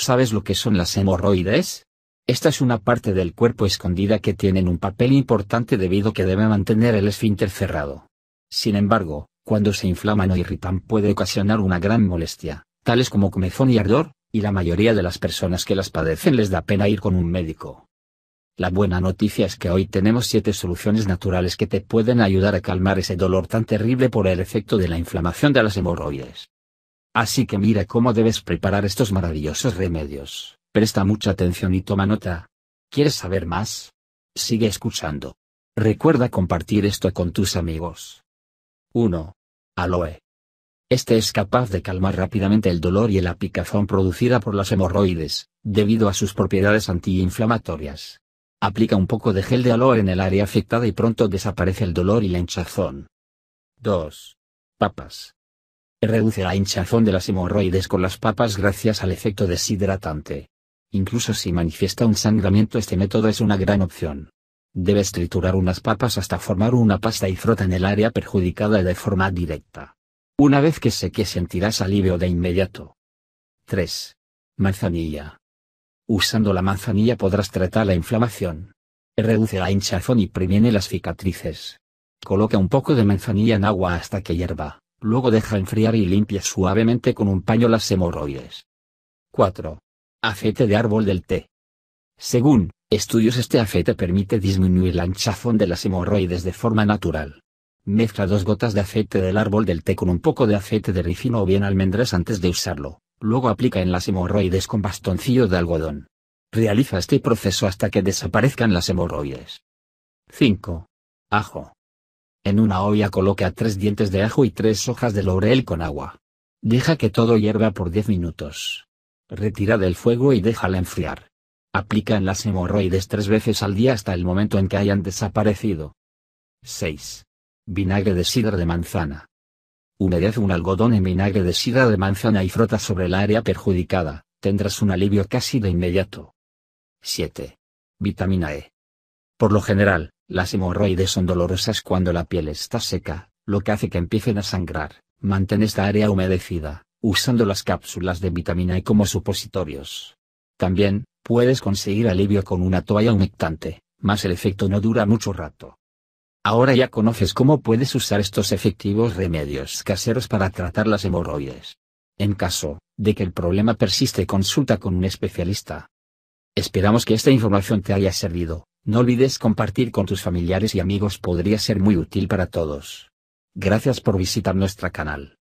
¿Sabes lo que son las hemorroides? Esta es una parte del cuerpo escondida que tienen un papel importante debido que debe mantener el esfínter cerrado. Sin embargo, cuando se inflaman o irritan puede ocasionar una gran molestia, tales como comezón y ardor, y la mayoría de las personas que las padecen les da pena ir con un médico. La buena noticia es que hoy tenemos siete soluciones naturales que te pueden ayudar a calmar ese dolor tan terrible por el efecto de la inflamación de las hemorroides. Así que mira cómo debes preparar estos maravillosos remedios, presta mucha atención y toma nota. ¿Quieres saber más? Sigue escuchando. Recuerda compartir esto con tus amigos. 1. Aloe. Este es capaz de calmar rápidamente el dolor y la picazón producida por las hemorroides, debido a sus propiedades antiinflamatorias. Aplica un poco de gel de aloe en el área afectada y pronto desaparece el dolor y la hinchazón. 2. Papas. Reduce la hinchazón de las hemorroides con las papas gracias al efecto deshidratante. Incluso si manifiesta un sangramiento este método es una gran opción. Debes triturar unas papas hasta formar una pasta y frota en el área perjudicada de forma directa. Una vez que seque sentirás alivio de inmediato. 3. Manzanilla. Usando la manzanilla podrás tratar la inflamación. Reduce la hinchazón y previene las cicatrices. Coloca un poco de manzanilla en agua hasta que hierva. Luego deja enfriar y limpia suavemente con un paño las hemorroides. 4. Aceite de árbol del té. Según estudios, este aceite permite disminuir la hinchazón de las hemorroides de forma natural. Mezcla dos gotas de aceite del árbol del té con un poco de aceite de ricino o bien almendras antes de usarlo. Luego aplica en las hemorroides con bastoncillo de algodón. Realiza este proceso hasta que desaparezcan las hemorroides. 5. Ajo. En una olla coloca tres dientes de ajo y tres hojas de laurel con agua. Deja que todo hierva por 10 minutos. Retira del fuego y déjala enfriar. Aplica en las hemorroides tres veces al día hasta el momento en que hayan desaparecido. 6. Vinagre de sidra de manzana. Humedez un algodón en vinagre de sidra de manzana y frota sobre el área perjudicada, tendrás un alivio casi de inmediato. 7. Vitamina E. Por lo general, las hemorroides son dolorosas cuando la piel está seca, lo que hace que empiecen a sangrar. Mantén esta área humedecida, usando las cápsulas de vitamina E como supositorios. También, puedes conseguir alivio con una toalla humectante, mas el efecto no dura mucho rato. Ahora ya conoces cómo puedes usar estos efectivos remedios caseros para tratar las hemorroides. En caso de que el problema persiste, consulta con un especialista. Esperamos que esta información te haya servido, no olvides compartir con tus familiares y amigos podría ser muy útil para todos. Gracias por visitar nuestro canal.